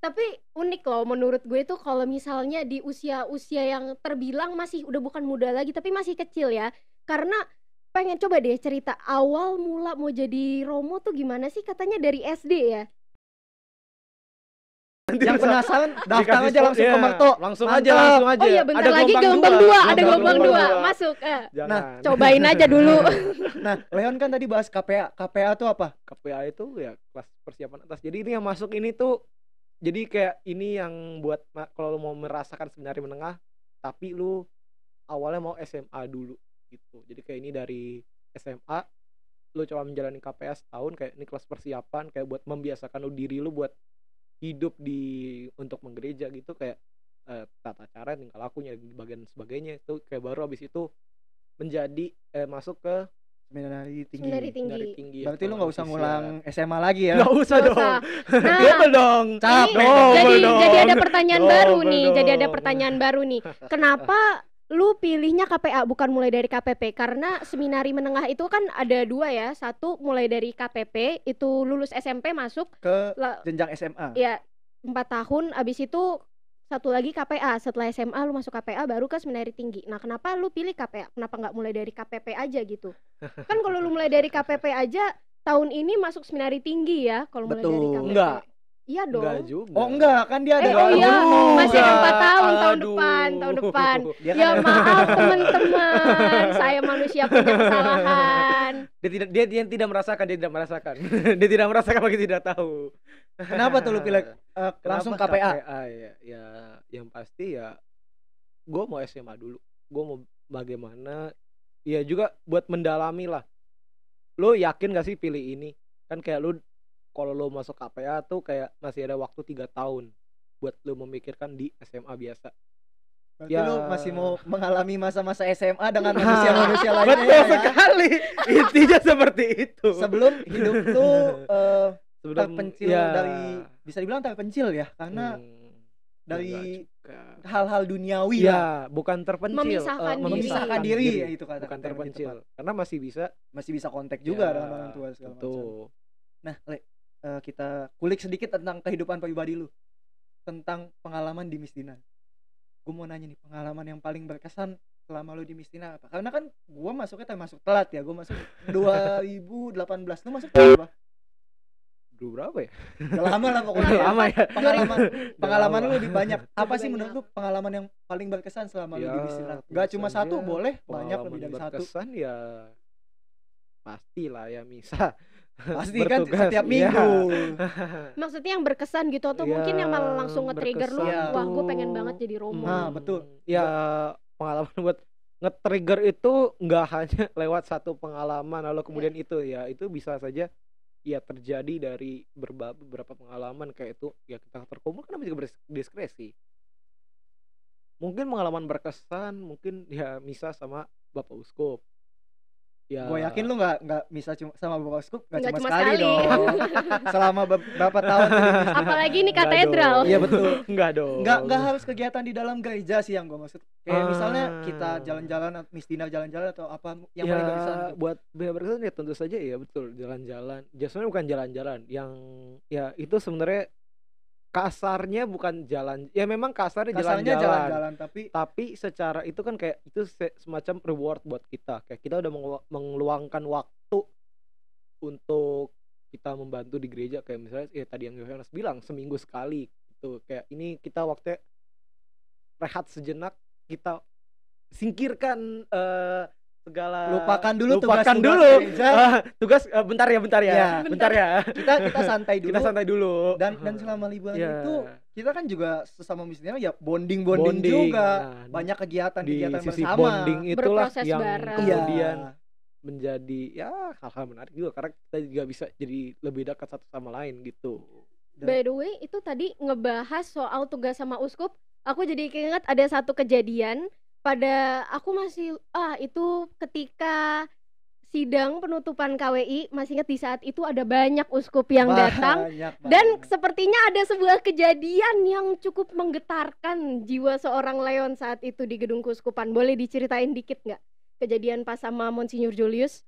tapi unik loh menurut gue tuh kalau misalnya di usia-usia yang terbilang masih udah bukan muda lagi tapi masih kecil ya karena pengen coba deh cerita awal mula mau jadi Romo tuh gimana sih katanya dari SD ya yang penasaran daftar aja langsung ke iya. Marto langsung aja langsung aja oh iya bentar lagi gelombang dua, ada gelombang dua. masuk eh. nah cobain aja dulu nah Leon kan tadi bahas KPA KPA tuh apa KPA itu ya kelas persiapan atas jadi ini yang masuk ini tuh jadi kayak ini yang buat kalau lu mau merasakan sebenarnya menengah tapi lu awalnya mau SMA dulu gitu jadi kayak ini dari SMA lu coba menjalani KPS tahun kayak ini kelas persiapan kayak buat membiasakan lu diri lu buat hidup di untuk menggereja gitu kayak eh, tata cara tinggal lakunya bagian sebagainya itu kayak baru abis itu menjadi eh, masuk ke Seminar dari tinggi. Dari tinggi. Dari tinggi. Berarti lu nggak usah ngulang SMA lagi ya? Nggak usah gak dong. Usah. Nah, dong. Capek. Dong, jadi jadi ada pertanyaan baru nih. Jadi ada pertanyaan baru nih. Kenapa lu pilihnya KPA bukan mulai dari KPP karena seminari menengah itu kan ada dua ya satu mulai dari KPP itu lulus SMP masuk ke jenjang SMA Iya. empat tahun abis itu satu lagi KPA setelah SMA lu masuk KPA baru ke seminari tinggi nah kenapa lu pilih KPA kenapa nggak mulai dari KPP aja gitu kan kalau lu mulai dari KPP aja tahun ini masuk seminari tinggi ya kalau mulai dari KPP enggak Iya dong. Enggak juga. Oh enggak, kan dia ada. Eh, oh iya, masih ada 4 tahun Aduh. tahun depan, tahun depan. ya kan- maaf teman-teman, saya manusia punya kesalahan kan Dia tidak dia, dia tidak merasakan, dia tidak merasakan. dia tidak merasakan bagi tidak tahu. Kenapa tuh lu pilih uh, langsung KPA? KPA ya, ya yang pasti ya gue mau SMA dulu. Gue mau bagaimana ya juga buat mendalami lah. Lo yakin gak sih pilih ini? Kan kayak lu kalau lo masuk KPA tuh kayak masih ada waktu tiga tahun buat lo memikirkan di SMA biasa Berarti ya. lu masih mau mengalami masa-masa SMA dengan manusia-manusia lainnya Betul ya, sekali. Ya? Intinya seperti itu. Sebelum hidup tuh eh, uh, Sebelum, terpencil ya. dari bisa dibilang terpencil ya karena hmm, dari hal-hal duniawi ya, ya bukan terpencil. Memisahkan, uh, diri. memisahkan diri, diri ya itu kata. Bukan terpencil. Karena masih bisa masih bisa kontak juga ya, dengan orang tua segala betul. macam. Nah, Le, uh, kita kulik sedikit tentang kehidupan pribadi lu. Tentang pengalaman di Miss Dinan gue mau nanya nih pengalaman yang paling berkesan selama lo di Mistina apa? Karena kan gue masuknya termasuk telat ya. gue masuk 2018. Lu masuk berapa? apa? Dulu berapa ya? Udah lama lah pokoknya. Udah ya. lama ya. Pengalaman pengalaman lu lebih banyak. Apa sih menurut lu pengalaman yang paling berkesan selama ya, lu di ya, Mistina? Gak cuma satu, boleh banyak lebih dari satu. Berkesan ya pasti lah ya misa pasti kan setiap iya. minggu. Ya. Maksudnya yang berkesan gitu atau ya, mungkin yang malah langsung nge-trigger lu, ya. wah gue pengen banget jadi Romo. Nah, hmm. betul. Ya pengalaman buat nge-trigger itu nggak hanya lewat satu pengalaman lalu iya. kemudian ya. itu ya itu bisa saja ya terjadi dari beberapa pengalaman kayak itu ya kita terkumpul kan juga berdiskresi mungkin pengalaman berkesan mungkin ya misa sama bapak uskup Ya. Gue yakin lu gak, gak bisa cuma sama Bapak gak, nggak cuma, cuma sekali, sekali. dong. Selama berapa tahun. Apalagi ini katedral. Iya betul. Enggak dong. Nggak nggak harus kegiatan di dalam gereja sih yang gue maksud. Kayak ah. misalnya kita jalan-jalan, Dina jalan-jalan atau apa yang ya, paling bisa. Buat biaya berkesan ya tentu saja ya betul jalan-jalan. Jasanya ya, bukan jalan-jalan. Yang ya itu sebenarnya kasarnya bukan jalan ya memang kasarnya jalan-jalan tapi tapi secara itu kan kayak itu semacam reward buat kita kayak kita udah mengeluangkan waktu untuk kita membantu di gereja kayak misalnya ya tadi yang Yohanes bilang seminggu sekali gitu kayak ini kita waktu rehat sejenak kita singkirkan uh, segala lupakan dulu lupakan ah, tugas dulu tugas, uh, tugas uh, bentar ya bentar ya, ya bentar, bentar ya kita kita santai dulu kita santai dulu dan dan selama liburan yeah. itu kita kan juga sesama misalnya ya bonding bonding, bonding juga nah, banyak kegiatan di kegiatan sisi bersama bonding itulah Berproses yang bareng. kemudian ya. menjadi ya hal-hal menarik juga karena kita juga bisa jadi lebih dekat satu sama lain gitu dan, by the way itu tadi ngebahas soal tugas sama uskup aku jadi keinget ada satu kejadian pada aku masih ah itu ketika sidang penutupan KWI masih ingat di saat itu ada banyak uskup yang banyak datang banyak, dan sepertinya ada sebuah kejadian yang cukup menggetarkan jiwa seorang Leon saat itu di gedung keuskupan boleh diceritain dikit nggak kejadian pas sama Monsinyur Julius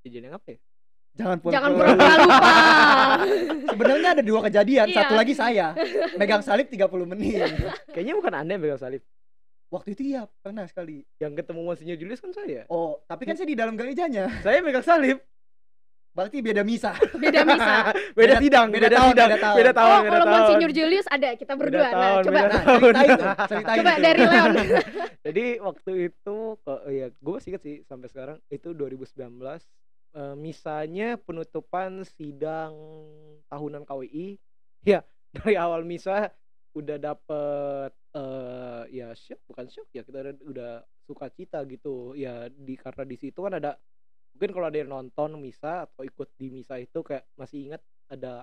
kejadian apa ya Jangan pura Jangan pura-pura lupa. Sebenarnya ada dua kejadian, iya. satu lagi saya megang salib 30 menit. Kayaknya bukan Anda yang megang salib. Waktu itu iya pernah sekali. Yang ketemu Monsinyur Julius kan saya. Oh, tapi kan saya di dalam gerejanya. Saya megang salib. Berarti beda misa. Beda misa. beda, sidang, beda, tahun, sidang, beda tahun. Beda tahun, oh, kalau tahun. Monsinyur Julius ada kita berdua. nah, coba nah, ceritain Coba dari Leon. Jadi waktu itu kok oh ya gue masih ingat sih sampai sekarang itu 2019 uh, eh, misanya penutupan sidang tahunan KWI ya dari awal misa udah dapet uh, ya shock bukan shock ya kita udah, suka cita gitu ya di karena di situ kan ada mungkin kalau ada yang nonton misa atau ikut di misa itu kayak masih ingat ada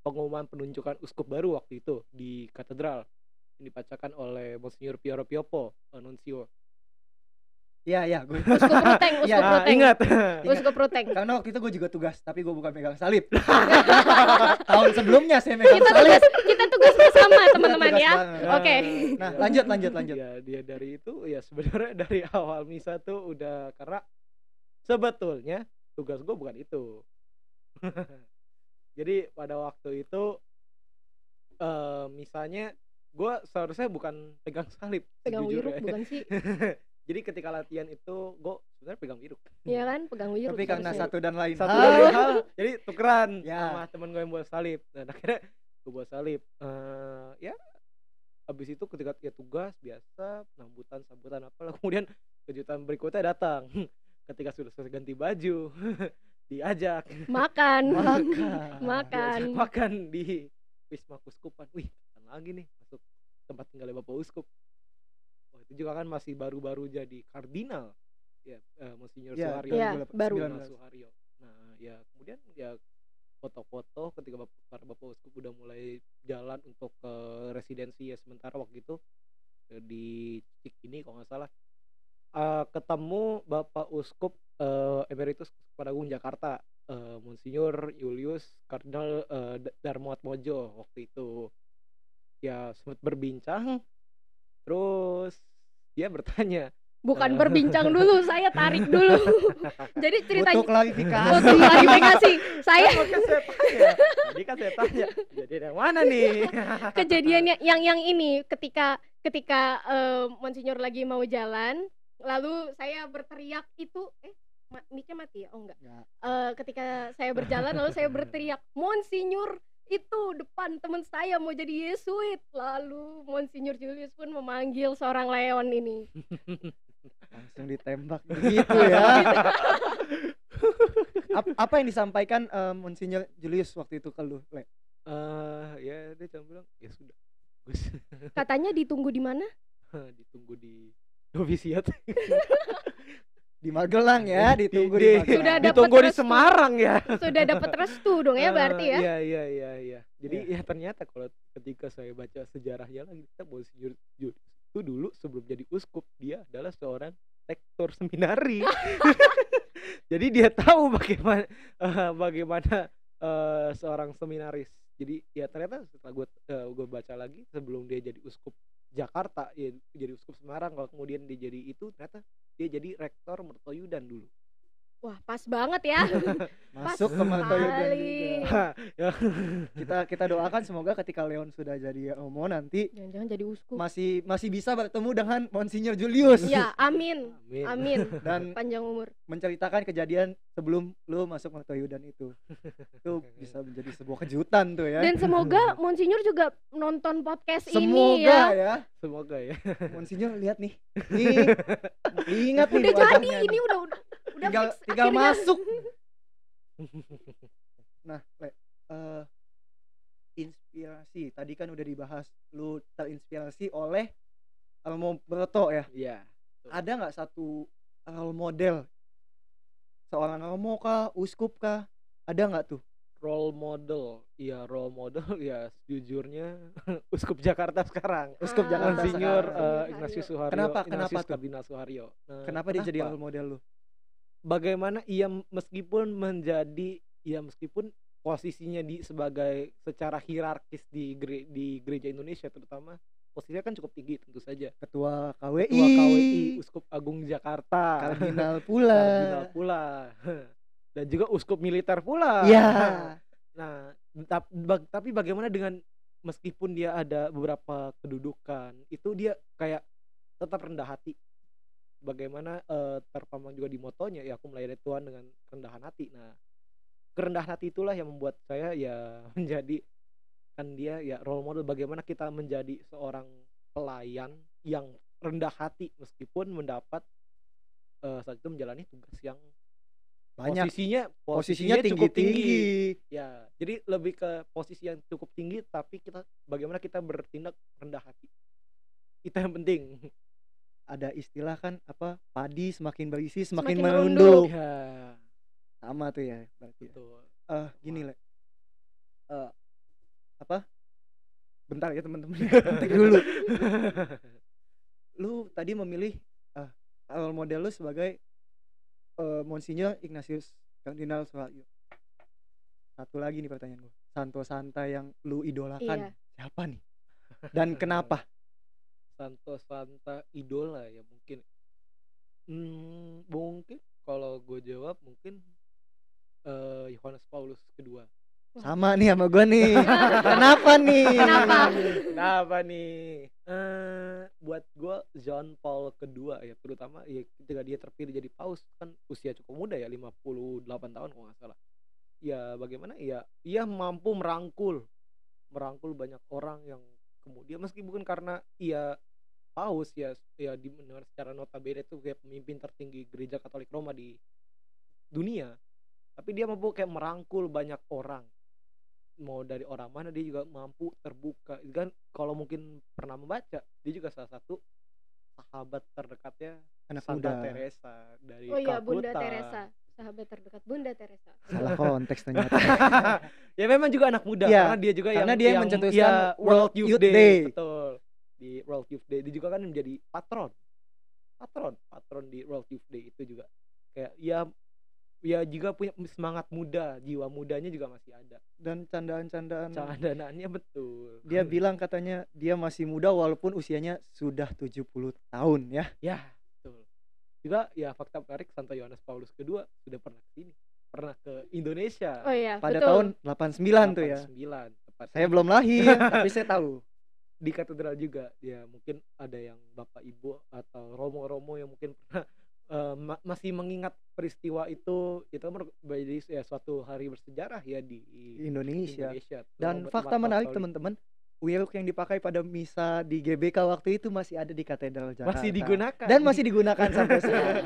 pengumuman penunjukan uskup baru waktu itu di katedral yang dipacakan oleh Monsignor Piero Piopo Nunzio Ya ya, gue Uskup Ruteng, Uskup ya, Ruteng. Ingat. Gue Uskup Ruteng. Karena waktu itu gue juga tugas, tapi gue bukan megang salib. Tahun sebelumnya saya megang kita salib. Tugas, kita tugas bersama iya, teman-teman ya. Nah, Oke. Okay. Nah, nah, nah, lanjut lanjut lanjut. Ya, dia dari itu ya sebenarnya dari awal misa tuh udah karena sebetulnya tugas gue bukan itu. Jadi pada waktu itu uh, eh, misalnya gue seharusnya bukan pegang salib. Pegang wiruk ya. bukan sih? Jadi ketika latihan itu gue sebenarnya pegang wiruk. Iya kan, pegang wiruk. Tapi karena satu dan lain satu dan hal jadi tukeran ya. sama temen gue yang buat salib. Nah, akhirnya buat salib uh, ya habis itu ketika ya tugas biasa penambutan sambutan apalah kemudian kejutan berikutnya datang ketika sudah selesai ganti baju diajak makan makan makan makan di wisma kuskupan wih makan lagi nih masuk tempat tinggalnya bapak uskup oh itu juga kan masih baru-baru jadi kardinal ya uh, eh, Monsinyur yeah, Suharyo yeah, iya, baru Suharyo nah ya kemudian ya foto-foto ketika bapak, para bapak uskup udah mulai jalan untuk ke residensi ya sementara waktu itu eh, di Cik ini kalau nggak salah uh, ketemu bapak uskup uh, emeritus pada Agung Jakarta uh, Monsinyur Julius Kardinal uh, Darmoat Mojo waktu itu ya sempat berbincang terus dia bertanya Bukan eh. berbincang dulu, saya tarik dulu. Jadi ceritanya. untuk klarifikasi. Untuk klarifikasi. saya kan Jadi kan saya tanya, jadi yang mana nih? Kejadiannya yang yang ini ketika ketika uh, Monsinyur lagi mau jalan, lalu saya berteriak itu eh mic-nya mati ya? Oh enggak. Ya. Uh, ketika saya berjalan lalu saya berteriak, "Monsinyur, itu depan teman saya mau jadi Yesuit lalu Monsinyur Julius pun memanggil seorang Leon ini langsung ditembak gitu ya Ap apa yang disampaikan uh, eh, Monsinyur Julius waktu itu ke lu le uh, ya dia cuma bilang ya sudah katanya ditunggu di mana ditunggu di Novisiat di Magelang ya eh, ditunggu di, di, di sudah ditunggu restu. di Semarang ya sudah dapat restu dong ya berarti ya iya uh, iya iya iya jadi yeah. ya ternyata kalau ketika saya baca sejarahnya lagi kita boleh jujur itu dulu sebelum jadi uskup dia adalah seorang rektor seminari jadi dia tahu bagaimana uh, bagaimana uh, seorang seminaris jadi ya ternyata setelah gue uh, gue baca lagi sebelum dia jadi uskup Jakarta ya jadi uskup Semarang kalau kemudian dia jadi itu ternyata dia jadi rektor mertoyudan dulu Wah, pas banget ya. Masuk ke mata Toyogan ya, kita kita doakan semoga ketika Leon sudah jadi Omo nanti jangan-jangan jadi uskup. Masih masih bisa bertemu dengan Monsinyur Julius. Iya, amin. amin. Amin. Dan panjang umur. Menceritakan kejadian sebelum lu masuk mata Yudan itu. Itu bisa menjadi sebuah kejutan tuh ya. Dan semoga Monsinyur juga nonton podcast semoga ini ya. ya. Semoga ya. Semoga ya. Monsinyur lihat nih. Nih. Ingat nih. Udah jadi ini udah udah tinggal tinggal akhirnya. masuk nah le, uh, inspirasi tadi kan udah dibahas lu terinspirasi oleh Almo Berto ya iya ada nggak satu role model seorang Almo kah uskup kah ada nggak tuh role model iya role model ya jujurnya, uskup Jakarta sekarang ah, uskup Jakarta Monsinyur uh, eh, Ignatius Suharyo kenapa Ignatius kenapa Kardinal kenapa, kenapa dia jadi role model lu bagaimana ia meskipun menjadi ya meskipun posisinya di sebagai secara hierarkis di gere, di gereja Indonesia terutama posisinya kan cukup tinggi tentu saja ketua KWI ketua KWI Uskup Agung Jakarta kardinal pula kardinal pula dan juga uskup militer pula ya nah tapi bagaimana dengan meskipun dia ada beberapa kedudukan itu dia kayak tetap rendah hati bagaimana uh, eh, terpampang juga di motonya ya aku melayani Tuhan dengan kerendahan hati nah kerendahan hati itulah yang membuat saya ya menjadi kan dia ya role model bagaimana kita menjadi seorang pelayan yang rendah hati meskipun mendapat uh, saat itu menjalani tugas yang banyak posisinya posisinya, posisinya tinggi, cukup tinggi. tinggi ya jadi lebih ke posisi yang cukup tinggi tapi kita bagaimana kita bertindak rendah hati itu yang penting ada istilah kan apa padi semakin berisi semakin, semakin merunduk. Ya. Sama tuh ya berarti. Ya. Uh, gini lah. Eh, uh, apa? Bentar ya teman-teman. Ya, dulu. lu tadi memilih uh, eh, awal model lu sebagai uh, Monsinyur Ignatius Cardinal Soeharyo. Satu lagi nih pertanyaan gue. Santo Santa yang lu idolakan iya. siapa nih? Dan kenapa? Santo Santa idola ya mungkin hmm, mungkin kalau gue jawab mungkin uh, eh, Yohanes Paulus kedua sama nih sama gue nih kenapa nih kenapa kenapa nih uh, buat gue John Paul kedua ya terutama ya ketika dia terpilih jadi paus kan usia cukup muda ya 58 tahun kalau nggak salah ya bagaimana ya ia mampu merangkul merangkul banyak orang yang kemudian meski bukan karena ia paus ya ya dimendengar secara notabene itu kayak pemimpin tertinggi gereja Katolik Roma di dunia tapi dia mampu kayak merangkul banyak orang mau dari orang mana dia juga mampu terbuka kan kalau mungkin pernah membaca dia juga salah satu sahabat terdekatnya anak Santa muda. Teresa dari oh, Kalkuta. iya, Bunda Teresa sahabat terdekat Bunda Teresa. Salah konteks ternyata. ya memang juga anak muda ya, karena dia juga karena yang, dia yang mencetuskan ya, World Youth, Youth Day. Day. Betul. Di World Youth Day dia juga kan menjadi patron. Patron, patron di World Youth Day itu juga kayak ya ya juga punya semangat muda, jiwa mudanya juga masih ada. Dan candaan-candaan candaan-candaannya betul. Dia bilang katanya dia masih muda walaupun usianya sudah 70 tahun ya. Ya juga ya fakta menarik Santo Yohanes Paulus kedua sudah pernah ke sini pernah ke Indonesia oh, iya, pada betul. tahun 89, 89 tuh ya tepat saya belum lahir tapi saya tahu di katedral juga ya mungkin ada yang bapak ibu atau romo-romo yang mungkin pernah uh, ma masih mengingat peristiwa itu itu menjadi ya suatu hari bersejarah ya di Indonesia, Indonesia. dan fakta menarik teman-teman Wiruk yang dipakai pada misa di GBK waktu itu masih ada di katedral Jakarta. Masih digunakan. Dan masih digunakan sampai sekarang.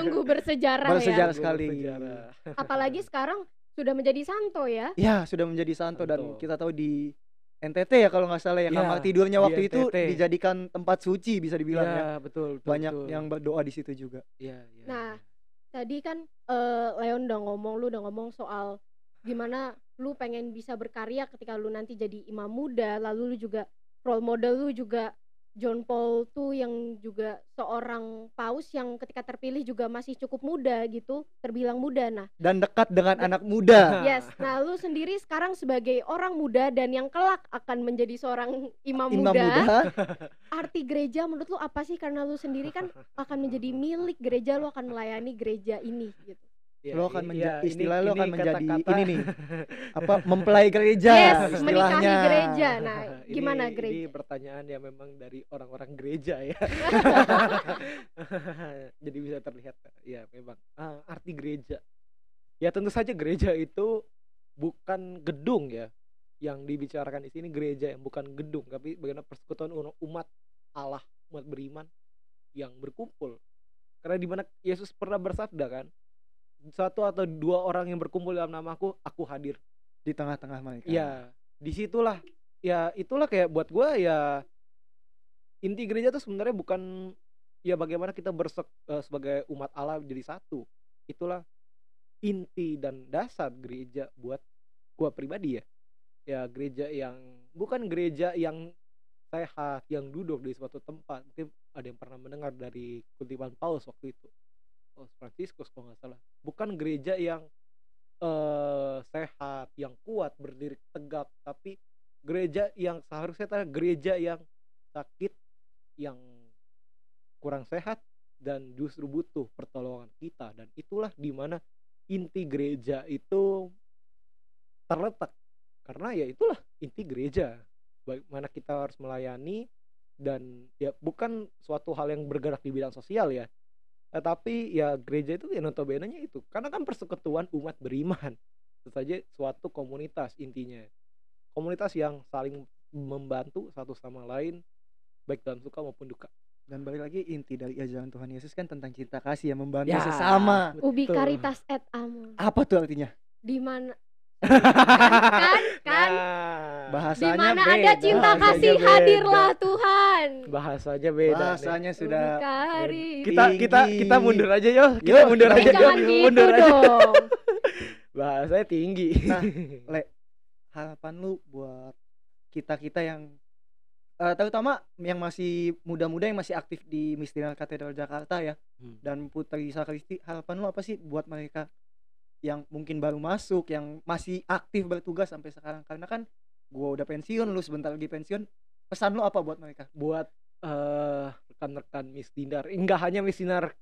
Sungguh bersejarah, bersejarah ya. sekali. Bersejarah. Apalagi sekarang sudah menjadi santo ya. Ya, sudah menjadi santo, santo. dan kita tahu di NTT ya kalau nggak salah ya, ya kamar tidurnya iya, waktu itu dijadikan tempat suci bisa dibilang ya. ya. Betul, betul. Banyak betul. yang berdoa di situ juga. Iya, ya. Nah, ya. tadi kan uh, Leon udah ngomong lu udah ngomong soal gimana lu pengen bisa berkarya ketika lu nanti jadi imam muda lalu lu juga role model lu juga John Paul tuh yang juga seorang paus yang ketika terpilih juga masih cukup muda gitu, terbilang muda nah. Dan dekat dengan anak muda. Yes. Nah, lu sendiri sekarang sebagai orang muda dan yang kelak akan menjadi seorang imam, imam muda. muda. Arti gereja menurut lu apa sih? Karena lu sendiri kan akan menjadi milik gereja, lu akan melayani gereja ini gitu. Iya, lo akan iya, menja- ya, istilah lo akan menjadi kata -kata. ini nih apa mempelai gereja yes, istilahnya menikahi gereja nah gimana gereja ini pertanyaan yang memang dari orang-orang gereja ya jadi bisa terlihat ya memang uh, arti gereja ya tentu saja gereja itu bukan gedung ya yang dibicarakan di sini gereja yang bukan gedung tapi bagaimana persekutuan umat Allah umat beriman yang berkumpul karena di mana Yesus pernah bersabda kan satu atau dua orang yang berkumpul dalam namaku aku hadir di tengah-tengah mereka ya disitulah ya itulah kayak buat gue ya inti gereja tuh sebenarnya bukan ya bagaimana kita bersek uh, sebagai umat Allah jadi satu itulah inti dan dasar gereja buat gue pribadi ya ya gereja yang bukan gereja yang sehat yang duduk di suatu tempat mungkin ada yang pernah mendengar dari kutipan Paulus waktu itu Paus Franciscus kalau nggak salah bukan gereja yang uh, sehat yang kuat berdiri tegap, tapi gereja yang seharusnya tanya, gereja yang sakit yang kurang sehat dan justru butuh pertolongan kita dan itulah dimana inti gereja itu terletak karena ya itulah inti gereja bagaimana kita harus melayani dan ya bukan suatu hal yang bergerak di bidang sosial ya eh, tapi ya gereja itu ya notabene-nya itu karena kan persekutuan umat beriman itu saja suatu komunitas intinya komunitas yang saling membantu satu sama lain baik dalam suka maupun duka dan balik lagi inti dari ajaran Tuhan Yesus kan tentang cinta kasih yang membantu ya, sesama ubi karitas et amor apa tuh artinya di mana kan, kan kan nah, bahasanya dimana mana ada cinta kasih hadirlah Tuhan bahasanya beda bahasanya nih. sudah Bukari. kita kita kita mundur aja yo kita yo, gitu mundur aja yo gitu mundur dong. aja bahasanya tinggi nah le harapan lu buat kita kita yang uh, terutama yang masih muda-muda yang masih aktif di Mistinal Katedral Jakarta ya hmm. dan Putri Sakristi harapan lu apa sih buat mereka yang mungkin baru masuk yang masih aktif bertugas sampai sekarang karena kan gua udah pensiun lu sebentar lagi pensiun pesan lo apa buat mereka buat eh, rekan-rekan Miss Dinar enggak eh, hanya Miss Dinar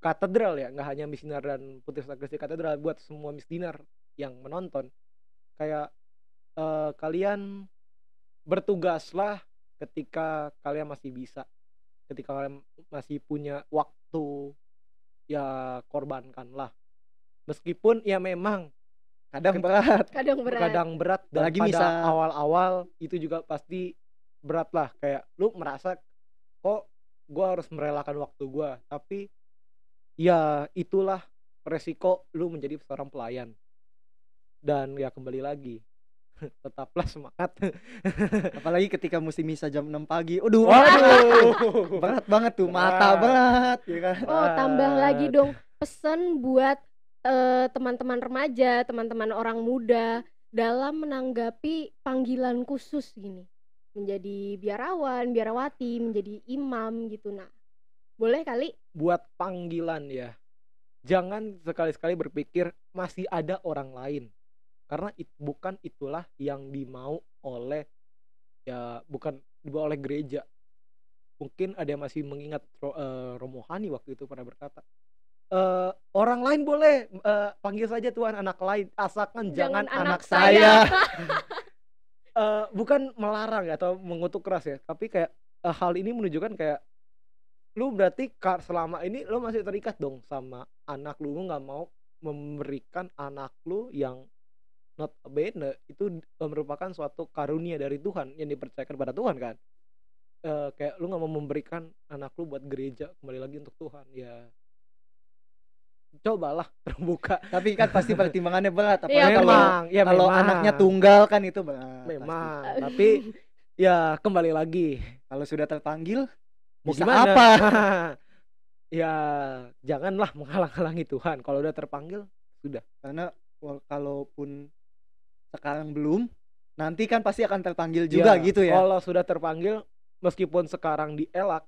katedral ya enggak hanya Miss Dinar dan Putri Sakti katedral buat semua Miss Dinar yang menonton kayak uh, kalian bertugaslah ketika kalian masih bisa ketika kalian masih punya waktu ya korbankanlah meskipun ya memang kadang berat kadang berat kadang berat dan lagi pada awal-awal itu juga pasti berat lah kayak lu merasa kok gue harus merelakan waktu gue tapi ya itulah resiko lu menjadi seorang pelayan dan ya kembali lagi tetaplah semangat apalagi ketika musim misa jam 6 pagi Uduh, waduh berat banget tuh mata berat ya kan? oh tambah lagi dong pesan buat eh, teman-teman uh, remaja teman-teman orang muda dalam menanggapi panggilan khusus gini menjadi biarawan, biarawati, menjadi imam gitu. Nah, boleh kali buat panggilan ya. Jangan sekali-sekali berpikir masih ada orang lain. Karena it, bukan itulah yang dimau oleh ya bukan dibawa oleh gereja. Mungkin ada yang masih mengingat uh, eh, Romo waktu itu pernah berkata, uh, orang lain boleh uh, panggil saja Tuhan anak lain asalkan jangan, jangan anak, anak saya, saya. uh, bukan melarang ya, atau mengutuk keras ya tapi kayak uh, hal ini menunjukkan kayak lu berarti selama ini lu masih terikat dong sama anak lu lu nggak mau memberikan anak lu yang not bene itu eh, merupakan suatu karunia dari Tuhan yang dipercayakan pada Tuhan kan uh, kayak lu nggak mau memberikan anak lu buat gereja kembali lagi untuk Tuhan ya cobalah terbuka tapi kan pasti pertimbangannya berat apa ya, kalau ya, kalau memang. anaknya tunggal kan itu berat memang pasti. tapi ya kembali lagi kalau sudah terpanggil mau bisa gimana? apa ya janganlah menghalang-halangi Tuhan kalau udah terpanggil sudah karena kalaupun sekarang belum nanti kan pasti akan terpanggil juga ya, gitu ya kalau sudah terpanggil meskipun sekarang dielak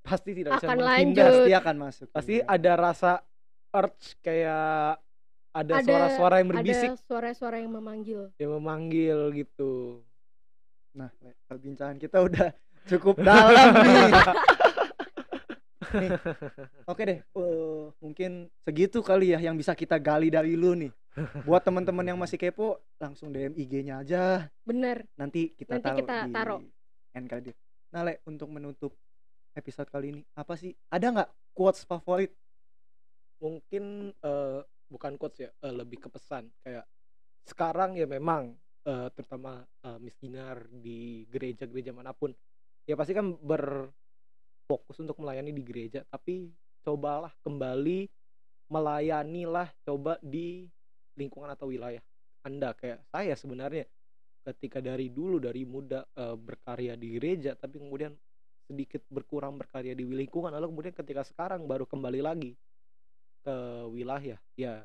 pasti tidak akan bisa lanjut. pasti akan masuk pasti juga. Iya. ada rasa urge kayak ada suara-suara yang berbisik ada suara-suara yang memanggil yang memanggil gitu nah perbincangan kita udah cukup dalam nih Nih. Oke deh, uh, mungkin segitu kali ya yang bisa kita gali dari lu nih. Buat teman-teman yang masih kepo, langsung DM IG-nya aja. Bener. Nanti kita Nanti taruh kita di NKD. Nah, Le, untuk menutup episode kali ini, apa sih? Ada nggak quotes favorit mungkin uh, bukan quotes ya uh, lebih ke pesan kayak sekarang ya memang uh, terutama uh, miskinar di gereja-gereja manapun ya pasti kan berfokus untuk melayani di gereja tapi cobalah kembali melayanilah coba di lingkungan atau wilayah anda kayak saya sebenarnya ketika dari dulu dari muda uh, berkarya di gereja tapi kemudian sedikit berkurang berkarya di lingkungan lalu kemudian ketika sekarang baru kembali lagi ke wilayah ya, ya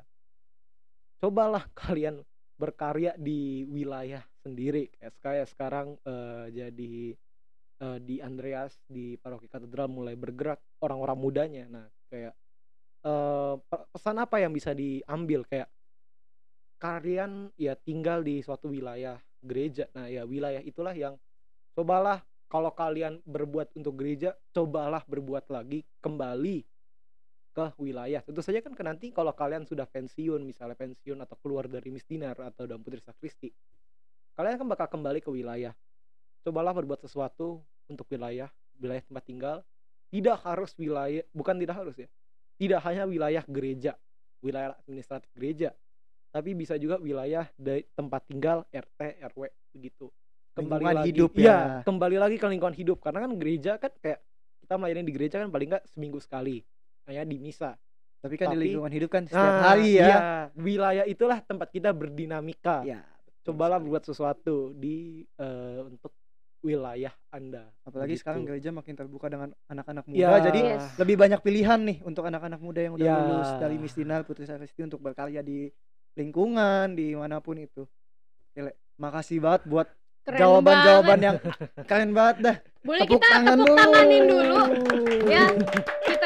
cobalah kalian berkarya di wilayah sendiri SK ya sekarang uh, jadi uh, di Andreas di paroki katedral mulai bergerak orang-orang mudanya nah kayak uh, pesan apa yang bisa diambil kayak kalian ya tinggal di suatu wilayah gereja nah ya wilayah itulah yang cobalah kalau kalian berbuat untuk gereja cobalah berbuat lagi kembali ke wilayah. Tentu saja kan nanti kalau kalian sudah pensiun, misalnya pensiun atau keluar dari Miss Dinar atau Dom Putri Sakristi, kalian kan bakal kembali ke wilayah. Cobalah berbuat sesuatu untuk wilayah, wilayah tempat tinggal. Tidak harus wilayah, bukan tidak harus ya. Tidak hanya wilayah gereja, wilayah administratif gereja, tapi bisa juga wilayah dari tempat tinggal RT, RW begitu. Kembali lingkungan lagi, hidup ya. ya. Kembali lagi ke lingkungan hidup karena kan gereja kan kayak kita melayani di gereja kan paling nggak seminggu sekali saya di misa tapi kan tapi, di lingkungan hidup kan setiap nah, hari ya iya, wilayah itulah tempat kita berdinamika ya, cobalah buat sesuatu di uh, untuk wilayah anda apalagi gitu. sekarang gereja makin terbuka dengan anak-anak muda ya. jadi yes. lebih banyak pilihan nih untuk anak-anak muda yang udah ya. lulus dari misdinal putri sakristi untuk berkarya di lingkungan di manapun itu Kele, makasih banget buat jawaban-jawaban yang keren banget dah boleh tepuk kita tangan tepuk dulu. dulu ya kita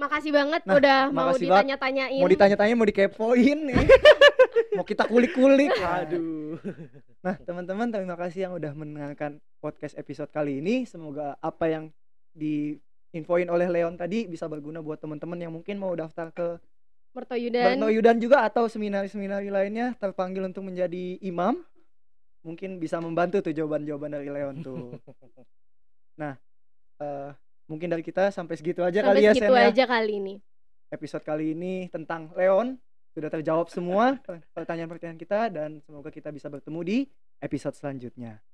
Makasih banget nah, udah mau ditanya-tanyain. Mau ditanya-tanyain, mau dikepoin nih. mau kita kulik-kulik. Aduh. Nah, teman-teman terima kasih yang udah mendengarkan podcast episode kali ini. Semoga apa yang diinfoin oleh Leon tadi bisa berguna buat teman-teman yang mungkin mau daftar ke Yudan, Merto Yudan juga atau seminar-seminar lainnya terpanggil untuk menjadi imam. Mungkin bisa membantu tuh jawaban-jawaban dari Leon tuh. nah, uh, mungkin dari kita sampai segitu aja sampai kali ya segitu ya. aja kali ini episode kali ini tentang Leon sudah terjawab semua pertanyaan-pertanyaan kita dan semoga kita bisa bertemu di episode selanjutnya